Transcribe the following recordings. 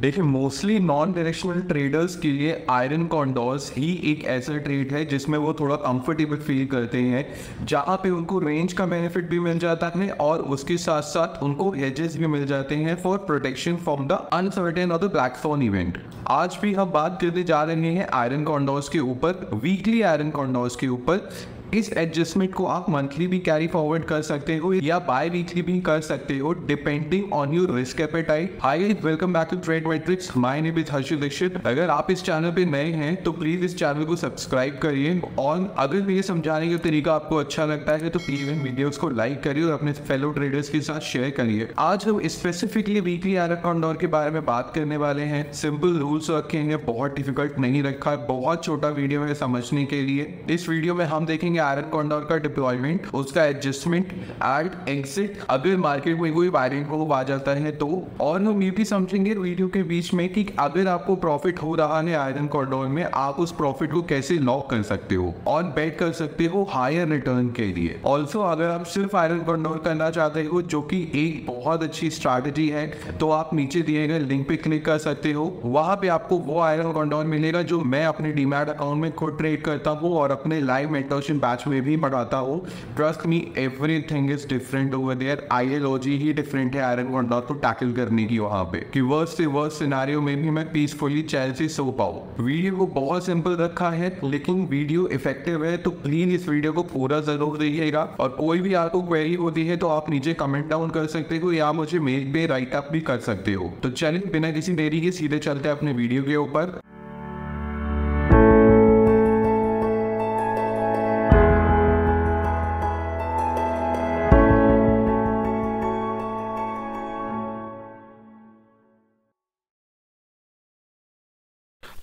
देखिए mostly non directional traders के लिए आयरन कॉन्डोर्स ही एक ऐसा ट्रेड है जिसमें वो थोड़ा कंफर्टेबल फील करते हैं जहाँ पे उनको रेंज का बेनिफिट भी मिल जाता है और उसके साथ साथ उनको हेजेस भी मिल जाते हैं for protection from the uncertain और द ब्लैकफोन इवेंट आज भी हम बात करने जा रहे हैं आयरन कॉन्डोर्स के ऊपर वीकली आयरन कॉन्डोर्स के ऊपर इस एडजस्टमेंट को आप मंथली भी कैरी फॉरवर्ड कर सकते हो या बाय वीकली भी कर सकते हो depending on your risk appetite hi welcome back to trade matrix my name is Harshil Dikshit अगर आप इस चैनल पे नए हैं तो प्लीज इस चैनल को सब्सक्राइब करिए और अगर ये समझाने का तरीका आपको अच्छा लगता है तो प्लीज इन वीडियोस को लाइक करिए और अपने फेलो ट्रेडर्स के साथ शेयर करिए आज हम स्पेसिफिकली वीकली एनाकॉन्डोर के बारे में बात करने वाले हैं सिंपल रूल्स रखे हैं बहुत डिफिकल्ट नहीं रखा है बहुत छोटा वीडियो है समझने के लिए इस वीडियो में हम देखेंगे देखेंगे आयरन कॉन्डोर का डिप्लॉयमेंट उसका एडजस्टमेंट एंड एग्जिट अगर मार्केट में कोई बायरिंग को आ जाता है तो और हम ये भी समझेंगे वीडियो के बीच में कि अगर आपको प्रॉफिट हो रहा है आयरन कॉन्डोर में आप उस प्रॉफिट को कैसे लॉक कर सकते हो और बेट कर सकते हो हायर रिटर्न के लिए ऑल्सो अगर आप सिर्फ आयरन कॉन्डोर करना चाहते हो जो कि एक बहुत अच्छी स्ट्रैटेजी है तो आप नीचे दिए गए लिंक पे क्लिक कर सकते हो वहां पे आपको वो आयरन कॉन्डोर मिलेगा जो मैं अपने डीमेट अकाउंट में खुद ट्रेड करता हूँ और अपने लाइव मेटोशन बैच में भी पढ़ाता हूँ trust me everything is different over there ideology ही डिफरेंट है आयरन कोंडा को टैकल करने की वहाँ पे कि वर्स से वर्स सिनारियो में भी मैं पीसफुली चैन से सो पाऊँ वीडियो को बहुत सिंपल रखा है लेकिन वीडियो इफेक्टिव है तो प्लीज इस वीडियो को पूरा जरूर देखिएगा और कोई भी आपको क्वेरी होती है तो आप नीचे कमेंट डाउन कर सकते हो या मुझे मेल पे राइट अप भी कर सकते हो तो चलिए बिना किसी देरी के सीधे चलते हैं अपने वीडियो के ऊपर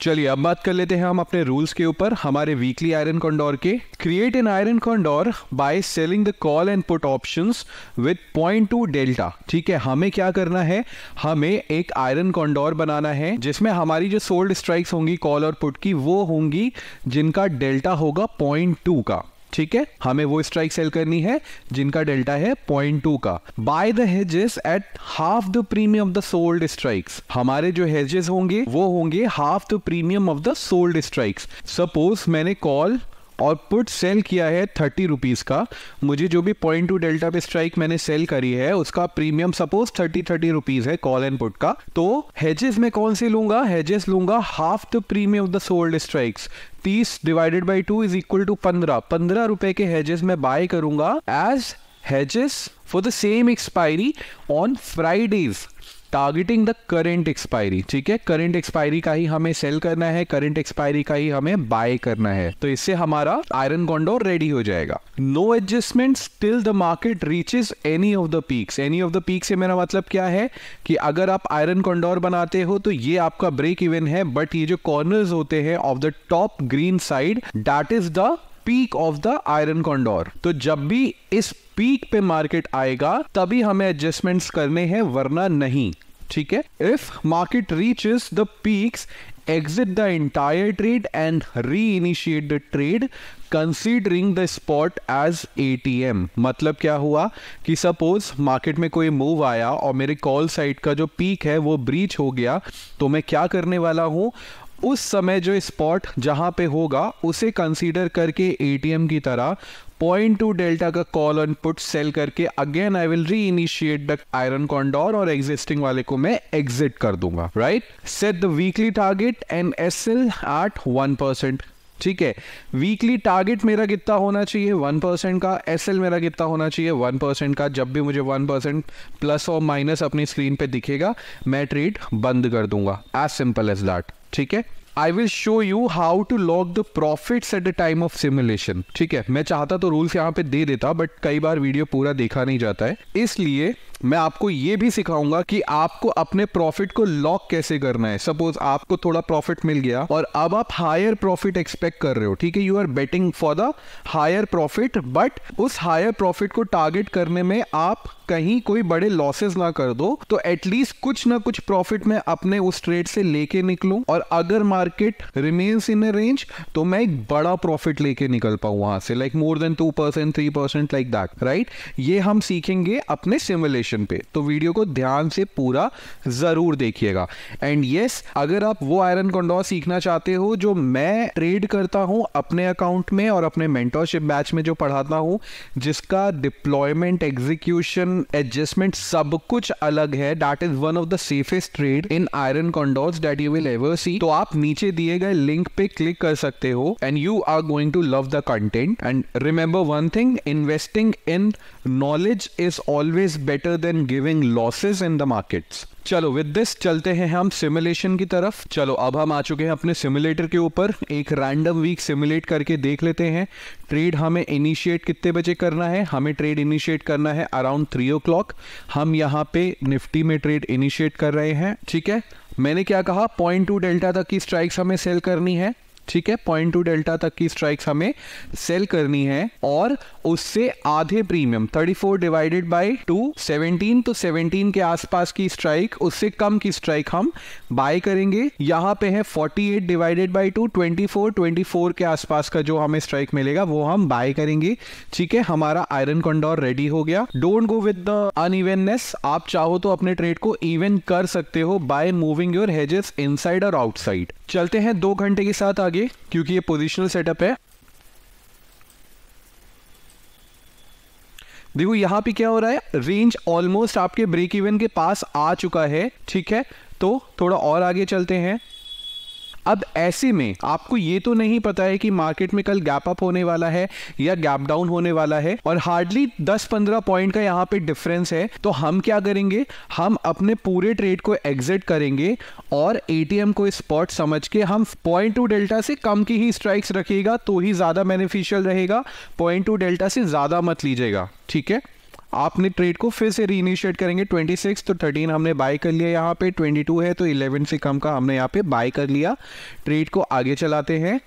चलिए अब बात कर लेते हैं हम अपने रूल्स के ऊपर हमारे वीकली आयरन कॉन्डोर के create an iron condor by selling the call and put option with point two delta ठीक है हमें क्या करना है हमें एक आयरन कॉन्डोर बनाना है जिसमें हमारी जो सोल्ड स्ट्राइक्स होंगी कॉल और पुट की वो होंगी जिनका डेल्टा होगा पॉइंट टू का ठीक है हमें वो स्ट्राइक सेल करनी है जिनका डेल्टा है पॉइंट टू का buy the hedges at half the premium of the sold strikes हमारे जो हेजेस होंगे वो होंगे half the premium of the sold strikes suppose मैंने कॉल और पुट सेल किया है थर्टी रुपीज़ का मुझे जो भी पॉइंट टू डेल्टा पे स्ट्राइक मैंने सेल करी है उसका premium suppose thirty thirty rupees है कॉल एंड पुट का तो हेजेस में कौन से लूंगा हेजेस लूंगा half the premium of the sold strikes तीस divided by two is equal to पंद्रह पंद्रह रुपए के हेजेस में बाय करूंगा as hedges for the same expiry on Fridays targeting the current expiry ठीक है करेंट एक्सपायरी का ही हमें सेल करना है करेंट एक्सपायरी का ही हमें बाय करना है तो इससे हमारा आयरन कॉन्डोर रेडी हो जाएगा no adjustment till the market reaches any of the peaks any of the peak से मेरा मतलब क्या है कि अगर आप आयरन कॉन्डोर बनाते हो तो ये आपका ब्रेक इवन है बट ये जो कॉर्नर्स होते हैं of the top green side that is the peak of the iron condor तो जब भी इस पीक पे मार्केट आएगा तभी हमें एडजस्टमेंट्स करने हैं वरना नहीं ठीक है if market reach is the peaks exit the entire trade and reinitiate the trade considering the spot as A T M मतलब क्या हुआ कि सपोज मार्केट में कोई मूव आया और मेरे कॉल साइट का जो पीक है वो ब्रीच हो गया तो मैं क्या करने वाला हूँ उस समय जो स्पॉट जहां पे होगा उसे कंसीडर करके एटीएम की तरह पॉइंट टू डेल्टा का कॉल ऑन पुट सेल करके again I will reinitiate the iron condor और एग्जिस्टिंग वाले को मैं एग्जिट कर दूंगा right set the weekly target and S L at one percent ठीक है वीकली टारगेट मेरा कितना होना चाहिए वन परसेंट का एस मेरा कितना होना चाहिए वन परसेंट का जब भी मुझे वन परसेंट प्लस और माइनस अपनी स्क्रीन पे दिखेगा मैं ट्रेड बंद कर दूंगा एज सिंपल एज दैट ठीक है I will show you how to lock the profits at the time of simulation ठीक है मैं चाहता तो रूल्स यहाँ पे दे देता बट कई बार वीडियो पूरा देखा नहीं जाता है इसलिए मैं आपको ये भी सिखाऊंगा कि आपको अपने प्रॉफिट को लॉक कैसे करना है सपोज आपको थोड़ा प्रॉफिट मिल गया और अब आप हायर प्रॉफिट एक्सपेक्ट कर रहे हो ठीक है you are betting for the higher profit but उस हायर प्रॉफिट को टारगेट करने में आप कहीं कोई बड़े लॉसेस ना कर दो तो एटलीस्ट कुछ ना कुछ प्रॉफिट मैं अपने उस ट्रेड से लेके निकलूं और अगर मार्केट रिमेन्स इन रेंज तो मैं एक बड़ा प्रॉफिट लेके निकल पाऊं वहां से like more than two percent three percent like that right ये हम सीखेंगे अपने सिमुलेशन लोकेशन पे तो वीडियो को ध्यान से पूरा ज़रूर देखिएगा एंड येस अगर आप वो आयरन कॉन्डोर सीखना चाहते हो जो मैं ट्रेड करता हूँ अपने अकाउंट में और अपने मेंटोरशिप बैच में जो पढ़ाता हूँ जिसका डिप्लॉयमेंट एग्जीक्यूशन एडजस्टमेंट सब कुछ अलग है that is one of the safest trade in iron condors that you will ever see तो आप नीचे दिए गए लिंक पे क्लिक कर सकते हो and you are going to love the content and remember one thing investing in knowledge is always better than giving losses in the markets चलो विद दिस चलते हैं हम सिमुलेशन की तरफ चलो अब हम आ चुके हैं अपने सिमुलेटर के ऊपर एक रैंडम वीक सिमुलेट करके देख लेते हैं ट्रेड हमें इनिशिएट कितने बजे करना है हमें ट्रेड इनिशिएट करना है अराउंड थ्री ओ क्लॉक हम यहाँ पे निफ्टी में ट्रेड इनिशिएट कर रहे हैं ठीक है मैंने क्या कहा पॉइंट टू डेल्टा तक की स्ट्राइक्स हमें सेल करनी है ठीक है पॉइंट टू डेल्टा तक की स्ट्राइक्स हमें सेल करनी है और उससे आधे प्रीमियम 34 डिवाइडेड बाय 2 17 तो 17 के आसपास की स्ट्राइक उससे कम की स्ट्राइक हम बाय करेंगे यहाँ पे है 48 डिवाइडेड बाय 2 24 फोर के आसपास का जो हमें स्ट्राइक मिलेगा वो हम बाय करेंगे ठीक है हमारा आयरन कॉन्डोर रेडी हो गया don't go with the unevenness आप चाहो तो अपने ट्रेड को इवन कर सकते हो by moving your hedges inside और आउटसाइड चलते हैं दो घंटे के साथ आगे क्योंकि ये पोजिशनल सेटअप है देखो यहां पे क्या हो रहा है रेंज ऑलमोस्ट आपके ब्रेक इवन के पास आ चुका है ठीक है तो थोड़ा और आगे चलते हैं अब ऐसे में आपको ये तो नहीं पता है कि मार्केट में कल गैप अप होने वाला है या गैप डाउन होने वाला है और हार्डली 10-15 पॉइंट का यहाँ पे डिफरेंस है तो हम क्या करेंगे हम अपने पूरे ट्रेड को एग्जिट करेंगे और ए को स्पॉट समझ के हम पॉइंट टू डेल्टा से कम की ही स्ट्राइक्स रखिएगा तो ही ज़्यादा बेनिफिशियल रहेगा पॉइंट टू डेल्टा से ज़्यादा मत लीजिएगा ठीक है आपने ट्रेड को फिर से रीइनिशिएट करेंगे 26 तो 13 हमने बाय कर लिया यहाँ पे 22 है तो 11 से कम का हमने यहाँ पे बाय कर लिया ट्रेड को आगे चलाते हैं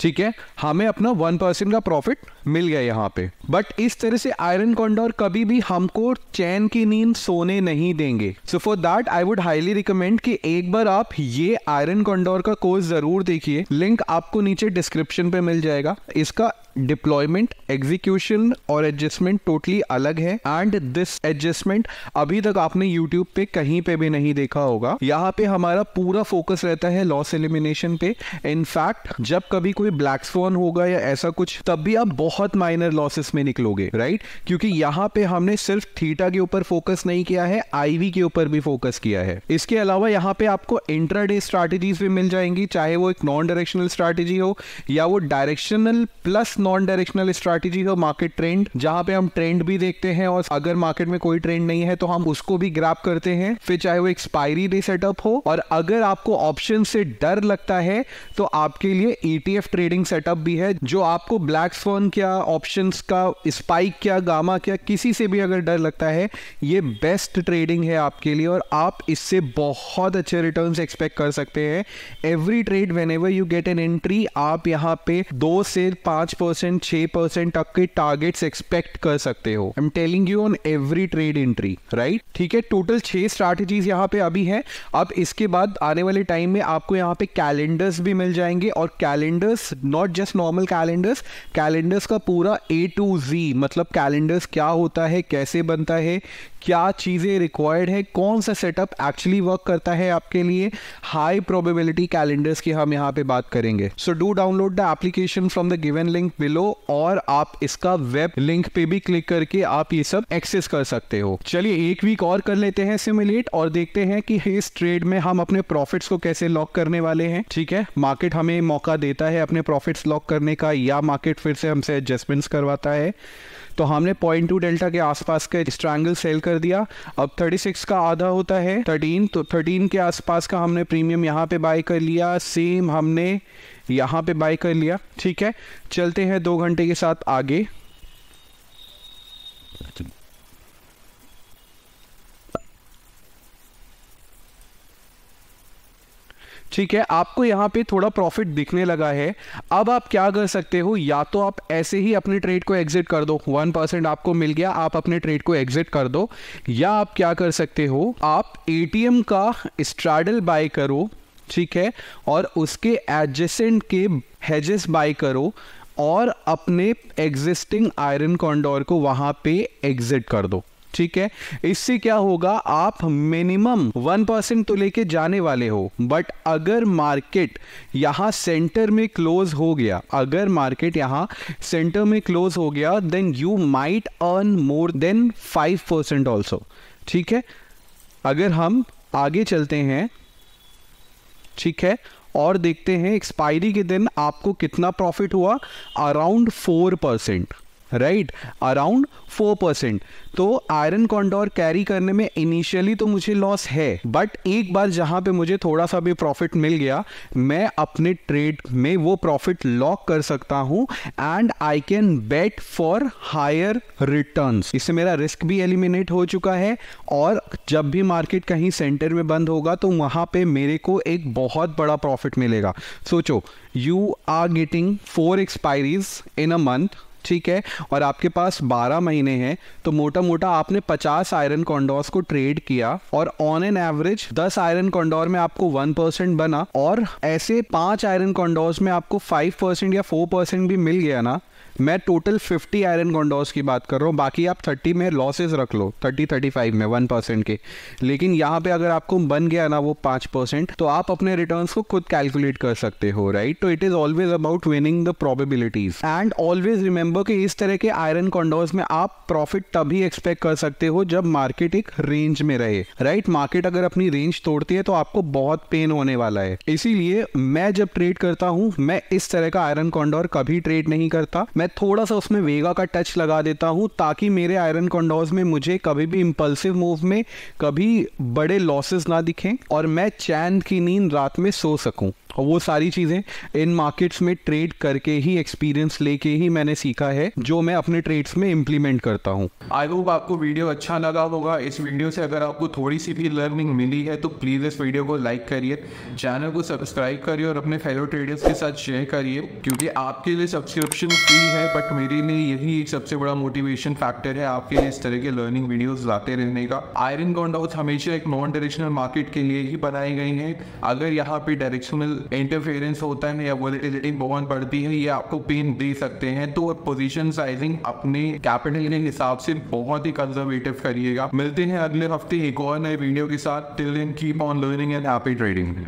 ठीक है हमें अपना वन परसेंट का प्रॉफिट मिल गया यहाँ पे बट इस तरह से आयरन कॉन्डोर कभी भी हमको चैन की नींद सोने नहीं देंगे so for that I would highly recommend कि एक बार आप ये आयरन कॉन्डोर का कोर्स जरूर देखिए लिंक आपको नीचे डिस्क्रिप्शन पे मिल जाएगा इसका डिप्लॉयमेंट एग्जीक्यूशन और एडजस्टमेंट टोटली अलग है एंड दिस एडजस्टमेंट अभी तक आपने यूट्यूब पे कहीं पे भी नहीं देखा होगा यहाँ पे हमारा पूरा फोकस रहता है लॉस एलिमिनेशन पे इनफैक्ट जब कभी कोई भी ब्लैक स्वान होगा या ऐसा कुछ तब भी आप बहुत माइनर लॉसेस में निकलोगे राइट क्योंकि यहाँ पे हमने सिर्फ थीटा के ऊपर फोकस नहीं किया है आईवी के ऊपर भी फोकस किया है इसके अलावा यहाँ पे आपको इंट्राडे स्ट्रैटेजीज भी मिल जाएंगी चाहे वो एक नॉन डायरेक्शनल स्ट्रैटेजी हो या वो directional plus non directional strategy हो मार्केट ट्रेंड जहां पे हम ट्रेंड भी देखते हैं और अगर मार्केट में कोई ट्रेंड नहीं है तो हम उसको भी ग्रैप करते हैं फिर चाहे वो एक्सपायरी डे सेटअप हो और अगर आपको ऑप्शन से डर लगता है तो आपके लिए ईटीएफ e ट्रेडिंग सेटअप भी है जो आपको ब्लैक स्वन क्या ऑप्शन का स्पाइक क्या गामा क्या किसी से भी अगर डर लगता है ये बेस्ट ट्रेडिंग है आपके लिए और आप इससे बहुत अच्छे रिटर्न एक्सपेक्ट कर सकते हैं every trade whenever you get an entry आप यहाँ पे दो से पांच परसेंट छह परसेंट तक के टारगेट एक्सपेक्ट कर सकते हो I am telling you on every trade entry right ठीक है टोटल छह स्ट्रैटेजीज यहाँ पे अभी है अब इसके बाद आने वाले टाइम में आपको यहाँ पे कैलेंडर्स भी मिल जाएंगे और calendars not just normal calendars calendars का पूरा ए टू जी मतलब कैलेंडर्स क्या होता है कैसे बनता है क्या चीज़ें रिक्वायर्ड है कौन सा सेटअप एक्चुअली वर्क करता है आपके लिए हाई प्रोबेबिलिटी कैलेंडर्स की हम यहाँ पे बात करेंगे so do download the application from the given link below और आप इसका वेब लिंक पे भी क्लिक करके आप ये सब एक्सेस कर सकते हो चलिए एक वीक और कर लेते हैं सिमुलेट और देखते हैं कि इस ट्रेड में हम अपने प्रॉफिट्स को कैसे लॉक करने वाले हैं ठीक है मार्केट हमें मौका देता है अपने अपने प्रॉफिट्स लॉक करने का या मार्केट फिर से हमसे एडजस्टमेंट्स करवाता है तो हमने पॉइंट टू डेल्टा के आसपास के स्ट्रैंगल सेल कर दिया अब 36 का आधा होता है 13 तो 13 के आसपास का हमने प्रीमियम यहाँ पे बाय कर लिया सेम हमने यहाँ पे बाय कर लिया ठीक है चलते हैं दो घंटे के साथ आगे ठीक है आपको यहाँ पे थोड़ा प्रॉफिट दिखने लगा है अब आप क्या कर सकते हो या तो आप ऐसे ही अपने ट्रेड को एग्जिट कर दो वन परसेंट आपको मिल गया आप अपने ट्रेड को एग्जिट कर दो या आप क्या कर सकते हो आप एटीएम का स्ट्रैडल बाय करो ठीक है और उसके एडजेसेंट के हेजेस बाय करो और अपने एग्जिस्टिंग आयरन कॉन्डोर को वहां पे एग्जिट कर दो ठीक है इससे क्या होगा आप मिनिमम वन परसेंट तो लेके जाने वाले हो बट अगर मार्केट यहां सेंटर में क्लोज हो गया अगर मार्केट यहां सेंटर में क्लोज हो गया then you might earn more than five percent also ठीक है अगर हम आगे चलते हैं ठीक है और देखते हैं एक्सपायरी के दिन आपको कितना प्रॉफिट हुआ around four percent right around four percent तो आयरन कॉन्डोर कैरी करने में इनिशियली तो मुझे लॉस है बट एक बार जहां पे मुझे थोड़ा सा भी प्रॉफिट मिल गया मैं अपने ट्रेड में वो प्रॉफिट लॉक कर सकता हूं and I can bet for higher return इससे मेरा रिस्क भी एलिमिनेट हो चुका है और जब भी मार्केट कहीं सेंटर में बंद होगा तो वहां पे मेरे को एक बहुत बड़ा प्रॉफिट मिलेगा सोचो you are getting four expiries in a month ठीक है और आपके पास 12 महीने हैं तो मोटा मोटा आपने 50 आयरन कॉन्डोर्स को ट्रेड किया और on an average 10 iron condor में आपको 1% बना और ऐसे पांच आयरन कॉन्डोर्स में आपको 5% या 4% भी मिल गया ना मैं टोटल फिफ्टी आयरन गोंडोस की बात कर रहा हूँ बाकी आप थर्टी में लॉसेज रख लो थर्टी थर्टी फाइव में वन परसेंट के लेकिन यहाँ पे अगर आपको बन गया ना वो पांच परसेंट तो आप अपने रिटर्न को खुद कैलकुलेट कर सकते हो राइट तो it is always about winning the probabilities and always remember कि इस तरह के आयरन कॉन्डोर्स में आप प्रॉफिट तभी एक्सपेक्ट कर सकते हो जब मार्केट एक रेंज में रहे राइट मार्केट अगर अपनी रेंज तोड़ती है तो आपको बहुत पेन होने वाला है इसीलिए मैं जब ट्रेड करता हूं मैं इस तरह का आयरन कॉन्डोर कभी ट्रेड नहीं करता मैं मैं थोड़ा सा उसमें वेगा का टच लगा देता हूँ ताकि मेरे आयरन कॉन्डोज में मुझे कभी भी इम्पल्सिव मूव में कभी बड़े लॉसेस ना दिखें और मैं चैन की नींद रात में सो सकूँ और वो सारी चीज़ें इन मार्केट्स में ट्रेड करके ही एक्सपीरियंस लेके ही मैंने सीखा है जो मैं अपने ट्रेड्स में इम्प्लीमेंट करता हूँ आई होप आपको वीडियो अच्छा लगा होगा इस वीडियो से अगर आपको थोड़ी सी भी लर्निंग मिली है तो प्लीज़ इस वीडियो को लाइक करिए चैनल को सब्सक्राइब करिए और अपने फेलो ट्रेडर्स के साथ शेयर करिए क्योंकि आपके लिए सब्सक्रिप्शन फ्री है बट मेरे लिए यही एक सबसे बड़ा मोटिवेशन फैक्टर है आपके लिए इस तरह के लर्निंग वीडियोज लाते रहने का आयरन कॉन्डाउट हमेशा एक नॉन डायरेक्शनल मार्केट के लिए ही बनाई गई हैं अगर यहाँ पे डायरेक्शनल इंटरफेरेंस होता है या वोलेटिलिटी बहुत बढ़ती है ये आपको पेन दे सकते हैं तो पोजिशन साइजिंग अपने कैपिटल के हिसाब से बहुत ही कंजर्वेटिव करिएगा मिलते हैं अगले हफ्ते एक और नए वीडियो के साथ till then keep on learning and happy trading